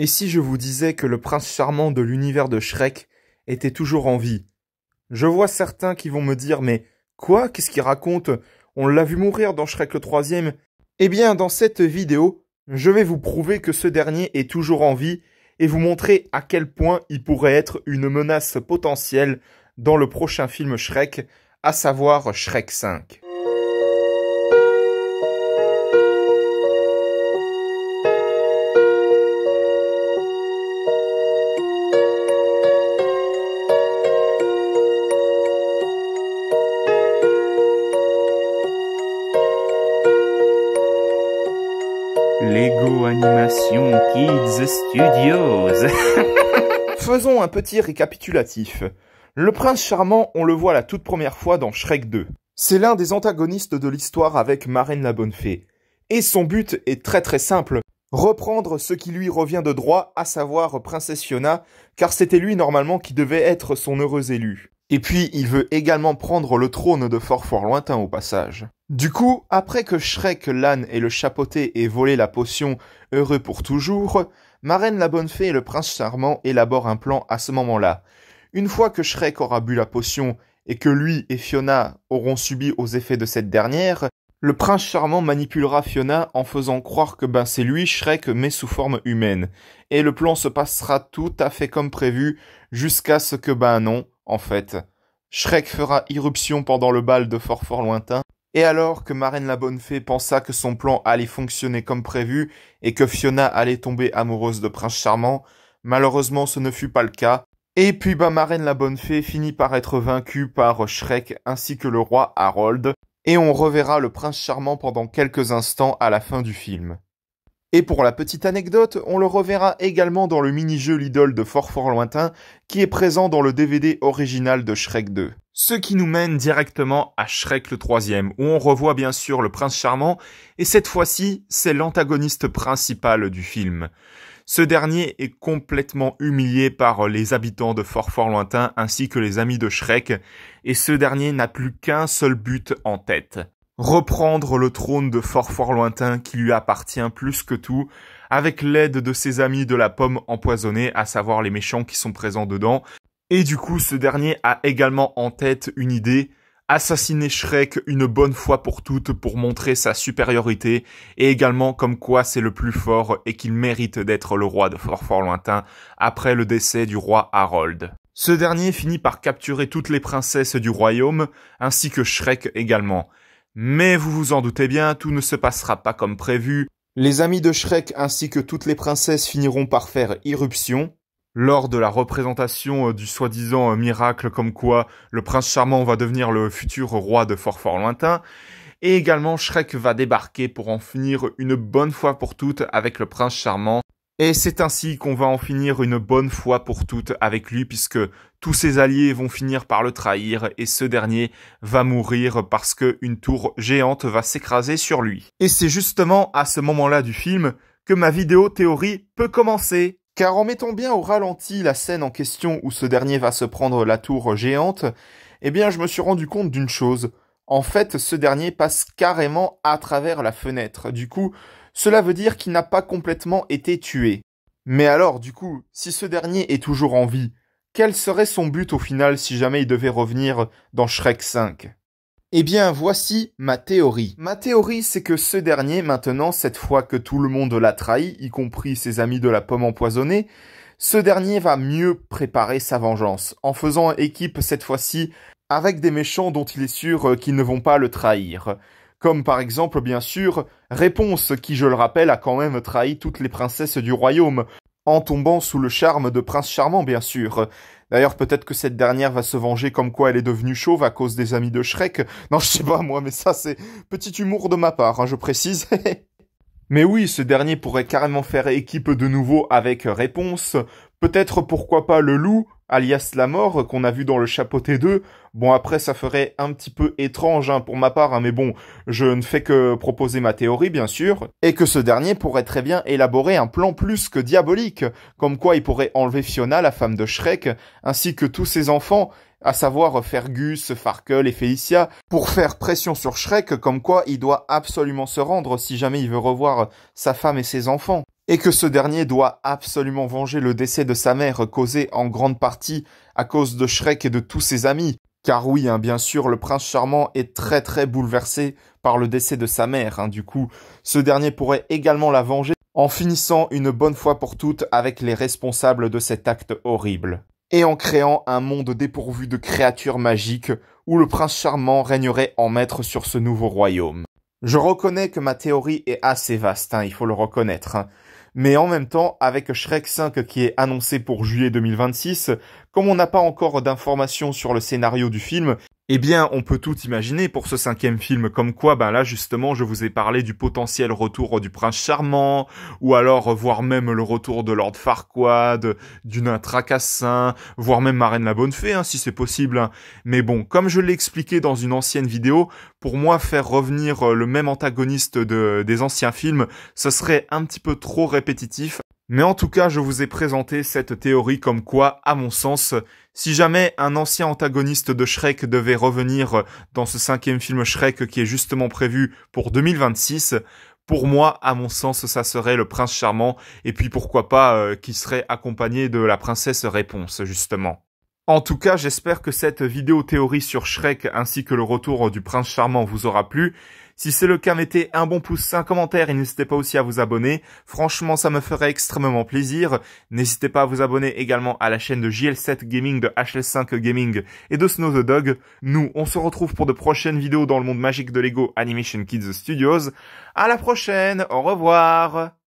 Et si je vous disais que le prince charmant de l'univers de Shrek était toujours en vie Je vois certains qui vont me dire mais quoi Qu'est-ce qu'il raconte On l'a vu mourir dans Shrek le troisième. Eh bien, dans cette vidéo, je vais vous prouver que ce dernier est toujours en vie et vous montrer à quel point il pourrait être une menace potentielle dans le prochain film Shrek, à savoir Shrek 5. Lego Animation Kids Studios. Faisons un petit récapitulatif. Le prince charmant, on le voit la toute première fois dans Shrek 2. C'est l'un des antagonistes de l'histoire avec Marraine la Bonne Fée. Et son but est très très simple, reprendre ce qui lui revient de droit, à savoir Princesse Fiona, car c'était lui normalement qui devait être son heureux élu. Et puis, il veut également prendre le trône de Fort Fort Lointain au passage. Du coup, après que Shrek, l'âne et le chapeauté aient volé la potion Heureux pour toujours, Marraine la Bonne Fée et le Prince Charmant élaborent un plan à ce moment-là. Une fois que Shrek aura bu la potion et que lui et Fiona auront subi aux effets de cette dernière, le prince charmant manipulera Fiona en faisant croire que ben c'est lui Shrek mais sous forme humaine. Et le plan se passera tout à fait comme prévu jusqu'à ce que ben non, en fait. Shrek fera irruption pendant le bal de fort fort lointain, et alors que Marraine la Bonne Fée pensa que son plan allait fonctionner comme prévu et que Fiona allait tomber amoureuse de Prince Charmant, malheureusement ce ne fut pas le cas, et puis bah Marraine la Bonne Fée finit par être vaincue par Shrek ainsi que le roi Harold, et on reverra le Prince Charmant pendant quelques instants à la fin du film. Et pour la petite anecdote, on le reverra également dans le mini-jeu L'idole de Fort Fort Lointain, qui est présent dans le DVD original de Shrek 2. Ce qui nous mène directement à Shrek le troisième, où on revoit bien sûr le prince charmant, et cette fois-ci, c'est l'antagoniste principal du film. Ce dernier est complètement humilié par les habitants de Fort Fort Lointain ainsi que les amis de Shrek, et ce dernier n'a plus qu'un seul but en tête, reprendre le trône de fort fort lointain qui lui appartient plus que tout, avec l'aide de ses amis de la pomme empoisonnée, à savoir les méchants qui sont présents dedans. Et du coup, ce dernier a également en tête une idée, assassiner Shrek une bonne fois pour toutes pour montrer sa supériorité, et également comme quoi c'est le plus fort et qu'il mérite d'être le roi de fort fort lointain après le décès du roi Harold. Ce dernier finit par capturer toutes les princesses du royaume, ainsi que Shrek également. Mais vous vous en doutez bien, tout ne se passera pas comme prévu. Les amis de Shrek ainsi que toutes les princesses finiront par faire irruption. Lors de la représentation euh, du soi-disant euh, miracle comme quoi le prince charmant va devenir le futur roi de fort fort lointain, et également Shrek va débarquer pour en finir une bonne fois pour toutes avec le prince charmant et c'est ainsi qu'on va en finir une bonne fois pour toutes avec lui, puisque tous ses alliés vont finir par le trahir, et ce dernier va mourir parce qu'une tour géante va s'écraser sur lui. Et c'est justement à ce moment-là du film que ma vidéo théorie peut commencer. Car en mettant bien au ralenti la scène en question où ce dernier va se prendre la tour géante, eh bien je me suis rendu compte d'une chose. En fait, ce dernier passe carrément à travers la fenêtre. Du coup, cela veut dire qu'il n'a pas complètement été tué. Mais alors, du coup, si ce dernier est toujours en vie, quel serait son but au final si jamais il devait revenir dans Shrek 5 Eh bien, voici ma théorie. Ma théorie, c'est que ce dernier, maintenant, cette fois que tout le monde l'a trahi, y compris ses amis de la pomme empoisonnée, ce dernier va mieux préparer sa vengeance, en faisant équipe cette fois-ci avec des méchants dont il est sûr euh, qu'ils ne vont pas le trahir comme par exemple bien sûr Réponse, qui je le rappelle a quand même trahi toutes les princesses du royaume, en tombant sous le charme de Prince Charmant bien sûr. D'ailleurs, peut-être que cette dernière va se venger comme quoi elle est devenue chauve à cause des amis de Shrek. Non, je sais pas moi, mais ça c'est petit humour de ma part, hein, je précise. mais oui, ce dernier pourrait carrément faire équipe de nouveau avec Réponse. Peut-être pourquoi pas le loup, alias la mort euh, qu'on a vu dans le chapeauté 2. Bon après ça ferait un petit peu étrange hein, pour ma part, hein, mais bon, je ne fais que proposer ma théorie bien sûr, et que ce dernier pourrait très bien élaborer un plan plus que diabolique, comme quoi il pourrait enlever Fiona, la femme de Shrek, ainsi que tous ses enfants, à savoir Fergus, Farkel et Felicia, pour faire pression sur Shrek comme quoi il doit absolument se rendre si jamais il veut revoir sa femme et ses enfants et que ce dernier doit absolument venger le décès de sa mère causé en grande partie à cause de Shrek et de tous ses amis. Car oui, hein, bien sûr, le prince charmant est très très bouleversé par le décès de sa mère. Hein, du coup, ce dernier pourrait également la venger en finissant une bonne fois pour toutes avec les responsables de cet acte horrible. Et en créant un monde dépourvu de créatures magiques où le prince charmant régnerait en maître sur ce nouveau royaume. Je reconnais que ma théorie est assez vaste, hein, il faut le reconnaître. Mais en même temps, avec Shrek 5 qui est annoncé pour juillet 2026, comme on n'a pas encore d'informations sur le scénario du film, eh bien, on peut tout imaginer pour ce cinquième film, comme quoi, ben là justement, je vous ai parlé du potentiel retour du prince charmant, ou alors voire même le retour de Lord Farquaad, du intracassin, tracassin, voire même Marraine la Bonne Fée, hein, si c'est possible. Hein. Mais bon, comme je l'ai expliqué dans une ancienne vidéo, pour moi, faire revenir le même antagoniste des anciens films, ce serait un petit peu trop répétitif. Mais en tout cas, je vous ai présenté cette théorie comme quoi, à mon sens, si jamais un ancien antagoniste de Shrek devait revenir dans ce cinquième film Shrek qui est justement prévu pour 2026, pour moi, à mon sens, ça serait le prince charmant, et puis pourquoi pas euh, qui serait accompagné de la princesse réponse, justement. En tout cas, j'espère que cette vidéo théorie sur Shrek ainsi que le retour du prince charmant vous aura plu. Si c'est le cas, mettez un bon pouce, un commentaire et n'hésitez pas aussi à vous abonner. Franchement, ça me ferait extrêmement plaisir. N'hésitez pas à vous abonner également à la chaîne de JL7 Gaming, de HL5 Gaming et de Snow the Dog. Nous, on se retrouve pour de prochaines vidéos dans le monde magique de Lego Animation Kids Studios. À la prochaine, au revoir